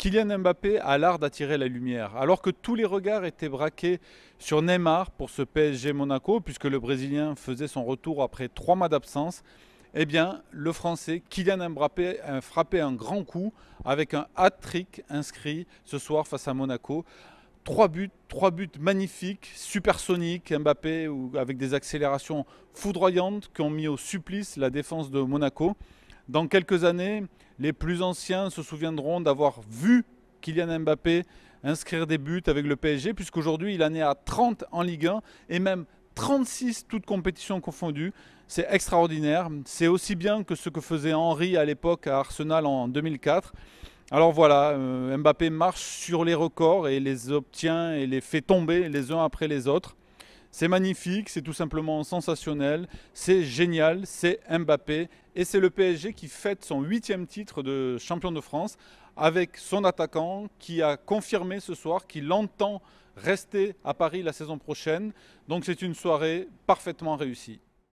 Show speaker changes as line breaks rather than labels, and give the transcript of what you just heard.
Kylian Mbappé a l'art d'attirer la lumière. Alors que tous les regards étaient braqués sur Neymar pour ce PSG Monaco, puisque le Brésilien faisait son retour après trois mois d'absence, eh bien, le Français Kylian Mbappé a frappé un grand coup avec un hat-trick inscrit ce soir face à Monaco. Trois buts, trois buts magnifiques, supersoniques, Mbappé avec des accélérations foudroyantes qui ont mis au supplice la défense de Monaco. Dans quelques années, les plus anciens se souviendront d'avoir vu Kylian Mbappé inscrire des buts avec le PSG, puisqu'aujourd'hui il en est à 30 en Ligue 1 et même 36 toutes compétitions confondues. C'est extraordinaire. C'est aussi bien que ce que faisait Henry à l'époque à Arsenal en 2004. Alors voilà, euh, Mbappé marche sur les records et les obtient et les fait tomber les uns après les autres. C'est magnifique, c'est tout simplement sensationnel, c'est génial, c'est Mbappé et c'est le PSG qui fête son huitième titre de champion de France avec son attaquant qui a confirmé ce soir qu'il entend rester à Paris la saison prochaine. Donc c'est une soirée parfaitement réussie.